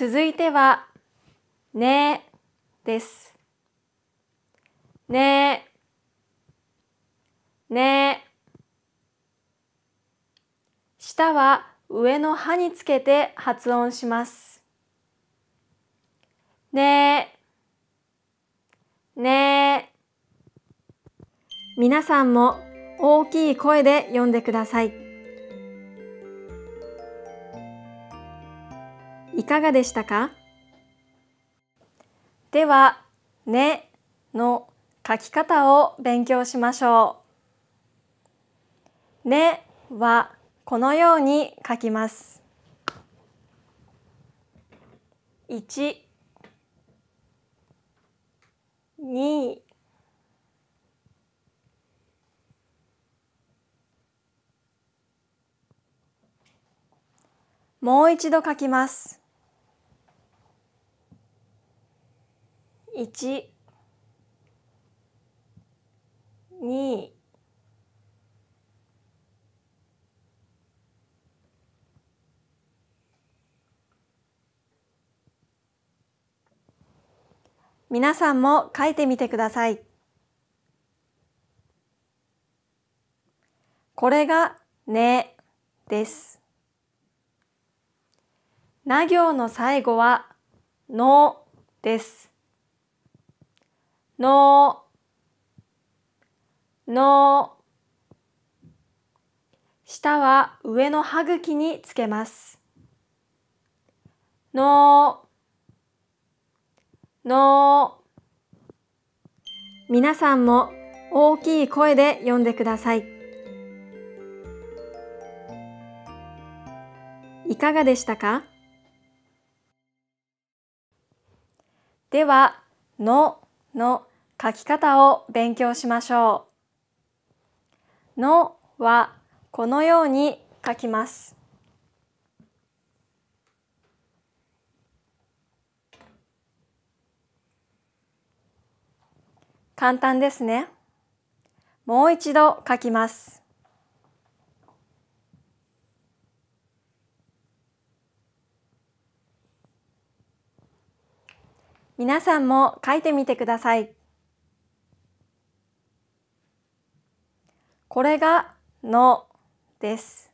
続いては、ねです。ねね舌は上の歯につけて発音します。ねね皆さんも大きい声で読んでください。いかがでしたかでは「ね」の書き方を勉強しましょう。ねはこのように書きます。一、二、もう一度書きます。一、二、皆さんも書いてみてください。これがねです。な行の最後はのです。のの舌は上の歯茎につけますのの皆さんも大きい声で読んでくださいいかがでしたかでは「の」の「書き方を勉強しましょう。のはこのように書きます。簡単ですね。もう一度書きます。皆さんも書いてみてください。これが「の」です。